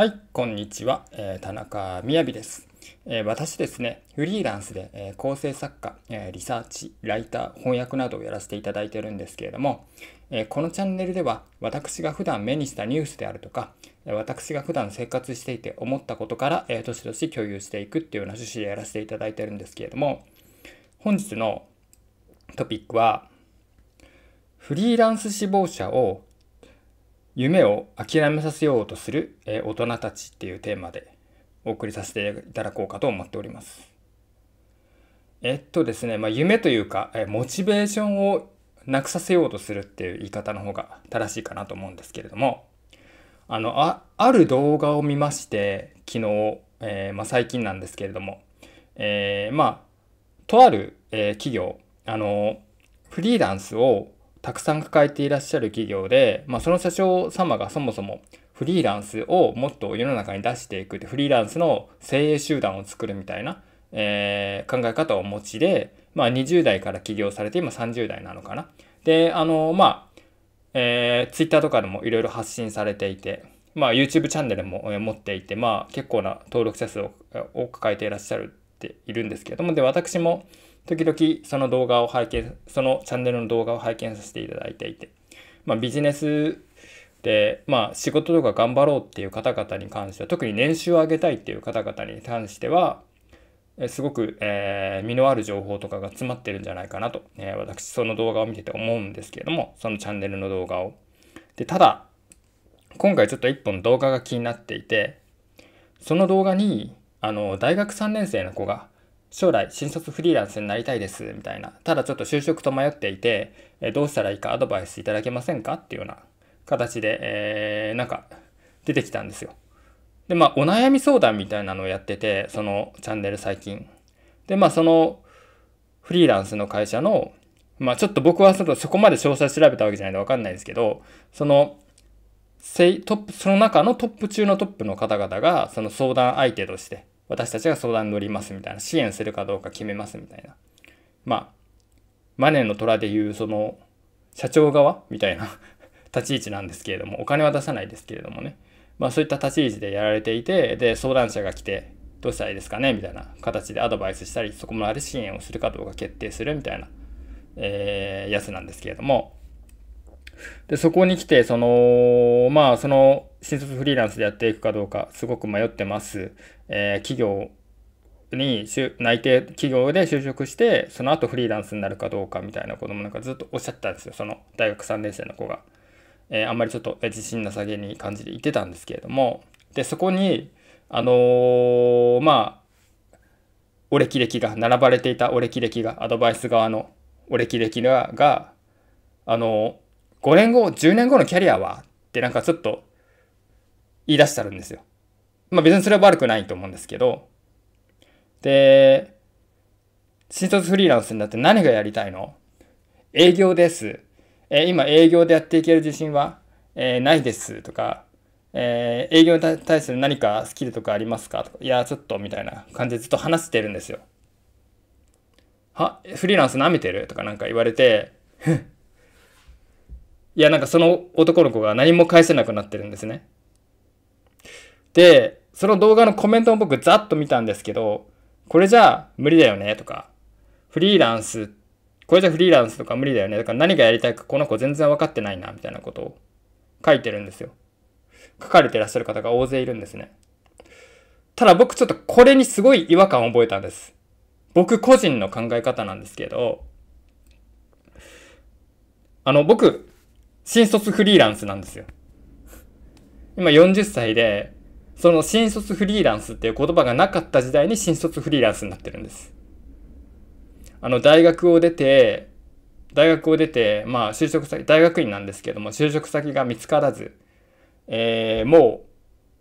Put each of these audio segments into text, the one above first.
はい、こんにちは。えー、田中みです。えー、私ですね、フリーランスで、えー、構成作家、えリサーチ、ライター、翻訳などをやらせていただいてるんですけれども、えこのチャンネルでは私が普段目にしたニュースであるとか、私が普段生活していて思ったことから、えー、どしどし共有していくっていうような趣旨でやらせていただいてるんですけれども、本日のトピックは、フリーランス志望者を夢を諦めさせようとする、え大人たちっていうテーマでお送りさせていただこうかと思っております。えっとですね、まあ、夢というか、えモチベーションをなくさせようとするっていう言い方の方が正しいかなと思うんですけれども、あの、あある動画を見まして、昨日、えー、まあ、最近なんですけれども、えー、まあ、とある、え企業、あの、フリーランスをたくさん抱えていらっしゃる企業で、まあ、その社長様がそもそもフリーランスをもっと世の中に出していくフリーランスの精鋭集団を作るみたいな、えー、考え方をお持ちで、まあ、20代から起業されて今30代なのかな。であのまあ、えー、Twitter とかでもいろいろ発信されていて、まあ、YouTube チャンネルも持っていて、まあ、結構な登録者数を抱えていらっしゃるっているんですけれどもで私も時々その動画を拝見、そのチャンネルの動画を拝見させていただいていて、まあ、ビジネスで、まあ、仕事とか頑張ろうっていう方々に関しては、特に年収を上げたいっていう方々に関しては、すごく、えー、身のある情報とかが詰まってるんじゃないかなと、えー、私その動画を見てて思うんですけれども、そのチャンネルの動画を。で、ただ、今回ちょっと一本動画が気になっていて、その動画に、あの、大学3年生の子が、将来新卒フリーランスになりたいですみたいなただちょっと就職と迷っていて、えどうしたらいいかアドバイスいただけませんかっていうような形で、えー、なんか出てきたんですよでまあお悩み相談みたいなのをやっててそのチャンネル最近でまあそのフリーランスの会社のまあちょっと僕はちょっとそこまで詳細調べたわけじゃないんでわかんないですけどそのトップその中のトップ中のトップの方々がその相談相手として私たちが相談に乗りますみたいな、支援するかどうか決めますみたいな。まあ、マネーの虎でいう、その、社長側みたいな立ち位置なんですけれども、お金は出さないですけれどもね。まあそういった立ち位置でやられていて、で、相談者が来て、どうしたらいいですかねみたいな形でアドバイスしたり、そこまで支援をするかどうか決定するみたいな、えー、やつなんですけれども。で、そこに来て、その、まあ、その、新卒フリーランスでやっていくかどうか、すごく迷ってます。えー、企業に内定企業で就職してその後フリーランスになるかどうかみたいな子供なんかずっとおっしゃってたんですよその大学3年生の子が、えー、あんまりちょっと自信なさげに感じで言ってたんですけれどもでそこにあのー、まあお歴歴が並ばれていたお歴歴がアドバイス側のお歴歴ががあのー、5年後10年後のキャリアはってなんかちょっと言い出したるんですよまあ別にそれは悪くないと思うんですけど、で、新卒フリーランスになって何がやりたいの営業です。えー、今営業でやっていける自信は、えー、ないですとか、えー、営業に対する何かスキルとかありますかとか、いや、ちょっとみたいな感じでずっと話してるんですよ。はフリーランス舐めてるとかなんか言われていや、なんかその男の子が何も返せなくなってるんですね。で、その動画のコメントも僕ざっと見たんですけど、これじゃあ無理だよねとか、フリーランス、これじゃフリーランスとか無理だよねとか何がやりたいかこの子全然分かってないなみたいなことを書いてるんですよ。書かれてらっしゃる方が大勢いるんですね。ただ僕ちょっとこれにすごい違和感を覚えたんです。僕個人の考え方なんですけど、あの僕、新卒フリーランスなんですよ。今40歳で、その新卒フリーランスっていう言葉がなかった時代に新卒フリーランスになってるんです。あの、大学を出て、大学を出て、まあ、就職先、大学院なんですけども、就職先が見つからず、えー、も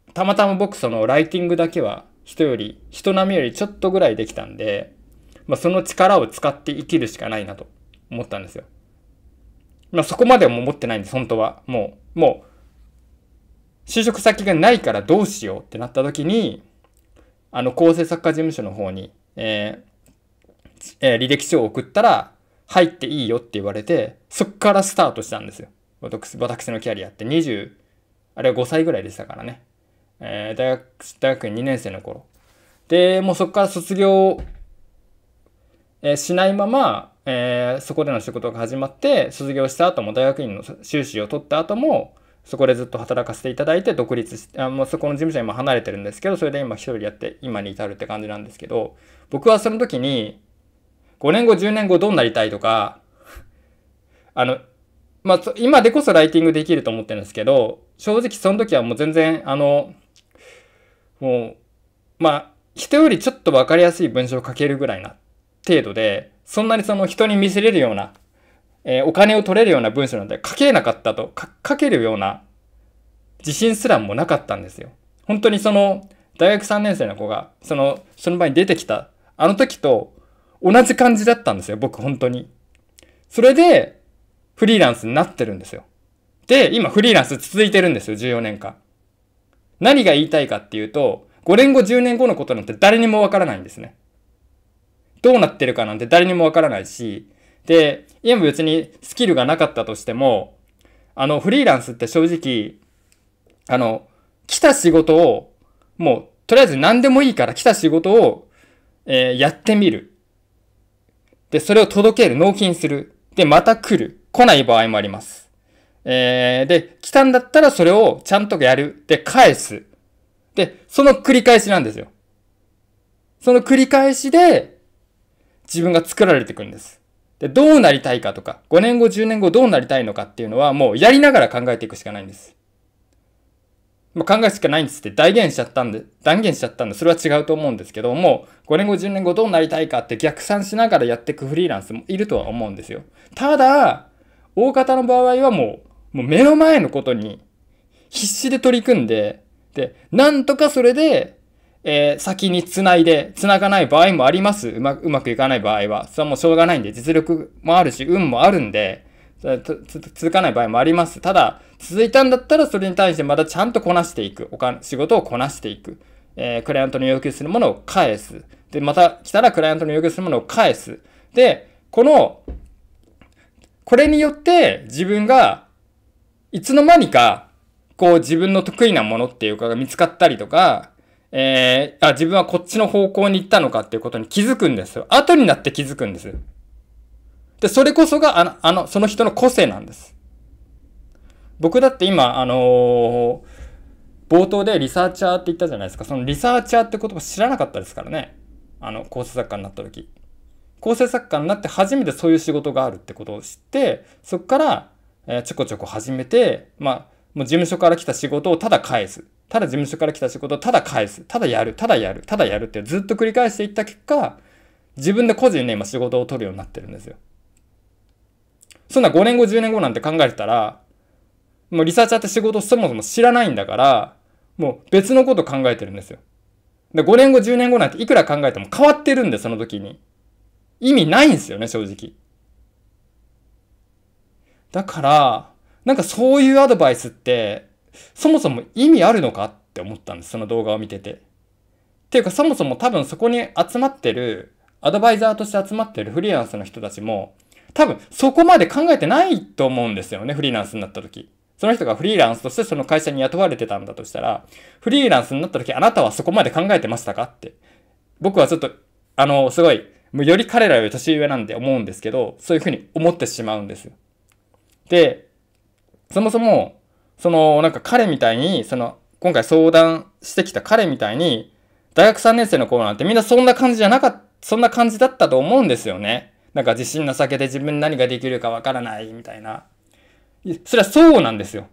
う、たまたま僕、その、ライティングだけは、人より、人並みよりちょっとぐらいできたんで、まあ、その力を使って生きるしかないなと思ったんですよ。まあ、そこまではもう持ってないんです、本当は。もう、もう、就職先がないからどうしようってなった時に、あの、構成作家事務所の方に、えー、えー、履歴書を送ったら、入っていいよって言われて、そっからスタートしたんですよ。私、私のキャリアって20、あれは5歳ぐらいでしたからね。えー、大学、大学院2年生の頃。で、もうそっから卒業、えー、しないまま、えー、そこでの仕事が始まって、卒業した後も大学院の修士を取った後も、そこでずっと働かせていただいて独立してあもうそこの事務所今離れてるんですけどそれで今一人やって今に至るって感じなんですけど僕はその時に5年後10年後どうなりたいとかあのまあ今でこそライティングできると思ってるんですけど正直その時はもう全然あのもうまあ人よりちょっと分かりやすい文章を書けるぐらいな程度でそんなにその人に見せれるようなえー、お金を取れるような文章なんて書けなかったと、書けるような自信すらもなかったんですよ。本当にその、大学3年生の子が、その、その場に出てきた、あの時と同じ感じだったんですよ、僕、本当に。それで、フリーランスになってるんですよ。で、今、フリーランス続いてるんですよ、14年間。何が言いたいかっていうと、5年後、10年後のことなんて誰にもわからないんですね。どうなってるかなんて誰にもわからないし、で、今別にスキルがなかったとしても、あの、フリーランスって正直、あの、来た仕事を、もう、とりあえず何でもいいから来た仕事を、えー、やってみる。で、それを届ける、納金する。で、また来る。来ない場合もあります。えー、で、来たんだったらそれをちゃんとやる。で、返す。で、その繰り返しなんですよ。その繰り返しで、自分が作られていくんです。で、どうなりたいかとか、5年後、10年後どうなりたいのかっていうのはもうやりながら考えていくしかないんです。まあ、考えるしかないんですって大言しちゃったんで、断言しちゃったんで、それは違うと思うんですけども、5年後、10年後どうなりたいかって逆算しながらやっていくフリーランスもいるとは思うんですよ。ただ、大方の場合はもう、もう目の前のことに必死で取り組んで、で、なんとかそれでえー、先に繋いで、繋がない場合もあります。うまうまくいかない場合は。それはもうしょうがないんで、実力もあるし、運もあるんで、続かない場合もあります。ただ、続いたんだったら、それに対してまたちゃんとこなしていく。お金、仕事をこなしていく。えー、クライアントの要求するものを返す。で、また来たらクライアントの要求するものを返す。で、この、これによって自分が、いつの間にか、こう自分の得意なものっていうかが見つかったりとか、えー、あ、自分はこっちの方向に行ったのかっていうことに気づくんですよ。後になって気づくんです。で、それこそがあの、あの、その人の個性なんです。僕だって今、あのー、冒頭でリサーチャーって言ったじゃないですか。そのリサーチャーって言葉知らなかったですからね。あの、構成作家になった時。構成作家になって初めてそういう仕事があるってことを知って、そこから、えー、ちょこちょこ始めて、まあ、もう事務所から来た仕事をただ返す。ただ事務所から来た仕事をただ返す、ただやる、ただやる、ただやるってずっと繰り返していった結果、自分で個人で今仕事を取るようになってるんですよ。そんな5年後、10年後なんて考えたら、もうリサーチャーって仕事そもそも知らないんだから、もう別のこと考えてるんですよ。で、5年後、10年後なんていくら考えても変わってるんで、その時に。意味ないんですよね、正直。だから、なんかそういうアドバイスって、そもそも意味あるのかって思ったんです、その動画を見てて。っていうか、そもそも多分そこに集まってる、アドバイザーとして集まってるフリーランスの人たちも、多分そこまで考えてないと思うんですよね、フリーランスになった時。その人がフリーランスとしてその会社に雇われてたんだとしたら、フリーランスになった時あなたはそこまで考えてましたかって。僕はちょっと、あの、すごい、もうより彼らより年上なんで思うんですけど、そういうふうに思ってしまうんですよ。で、そもそも、その、なんか彼みたいに、その、今回相談してきた彼みたいに、大学3年生の頃なんてみんなそんな感じじゃなかった、そんな感じだったと思うんですよね。なんか自信の酒で自分何ができるかわからないみたいな。それはそうなんですよ。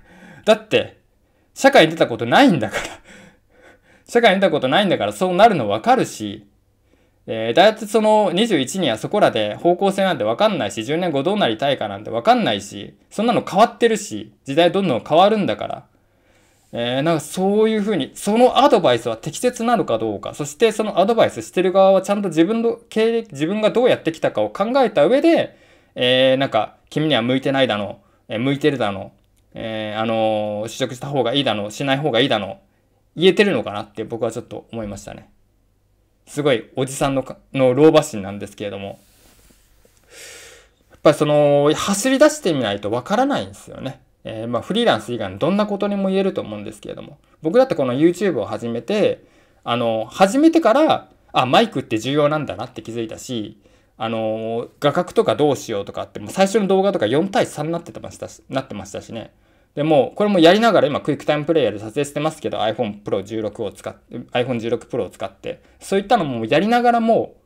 だって、社会に出たことないんだから社会に出たことないんだからそうなるのわかるし、えー、だいたいその21にはそこらで方向性なんてわかんないし、10年後どうなりたいかなんてわかんないし、そんなの変わってるし、時代どんどん変わるんだから。えー、なんかそういうふうに、そのアドバイスは適切なのかどうか、そしてそのアドバイスしてる側はちゃんと自分の経歴、自分がどうやってきたかを考えた上で、えー、なんか、君には向いてないだの、え向いてるだの、えー、あのー、試食した方がいいだの、しない方がいいだの、言えてるのかなって僕はちょっと思いましたね。すごいおじさんのの老婆心なんですけれども、やっぱりその、走り出してみないとわからないんですよね。えー、まあフリーランス以外のどんなことにも言えると思うんですけれども、僕だってこの YouTube を始めて、あの、始めてから、あ、マイクって重要なんだなって気づいたし、あの、画角とかどうしようとかって、も最初の動画とか4対3になってましたし、なってましたしね。でも、これもやりながら今クイックタイムプレイヤーで撮影してますけど iPhone Pro 16を使って、iPhone 16 Pro を使って、そういったのもやりながらも、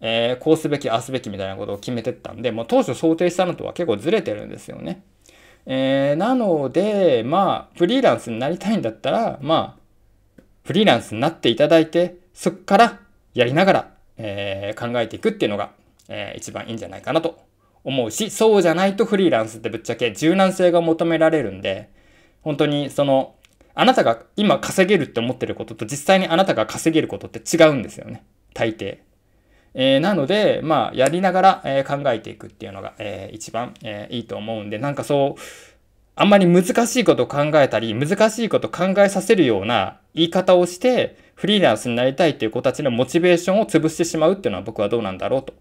えー、こうすべき、ああすべきみたいなことを決めてったんで、もう当初想定したのとは結構ずれてるんですよね。えー、なので、まあ、フリーランスになりたいんだったら、まあ、フリーランスになっていただいて、そっからやりながら、えー、考えていくっていうのが、えー、一番いいんじゃないかなと思うし、そうじゃないとフリーランスってぶっちゃけ柔軟性が求められるんで、本当にその、あなたが今稼げるって思ってることと実際にあなたが稼げることって違うんですよね。大抵。えー、なので、まあ、やりながら、えー、考えていくっていうのが、えー、一番、えー、いいと思うんで、なんかそう、あんまり難しいことを考えたり、難しいこと考えさせるような言い方をして、フリーランスになりたいっていう子たちのモチベーションを潰してしまうっていうのは僕はどうなんだろうと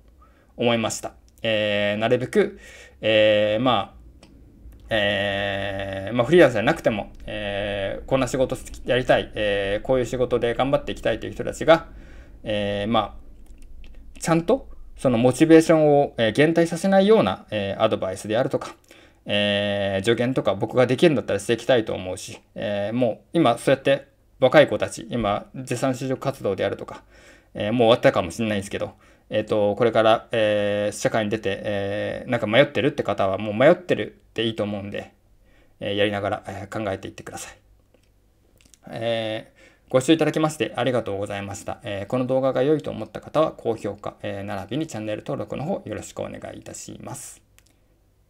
思いました。えー、なるべく、えー、まあ、えー、まあ、フリーランスじゃなくても、えー、こんな仕事やりたい、えー、こういう仕事で頑張っていきたいという人たちが、えー、まあ、ちゃんと、そのモチベーションを、えー、減退させないような、えー、アドバイスであるとか、えー、助言とか僕ができるんだったらしていきたいと思うし、えー、もう今そうやって若い子たち、今、絶賛就職活動であるとか、えー、もう終わったかもしれないんですけど、えっ、ー、と、これから、えー、社会に出て、えー、なんか迷ってるって方は、もう迷ってるっていいと思うんで、えー、やりながら、えー、考えていってください。えー、ご視聴いただきましてありがとうございました。えー、この動画が良いと思った方は、高評価、えー、並びにチャンネル登録の方よろしくお願いいたします。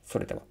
それでは。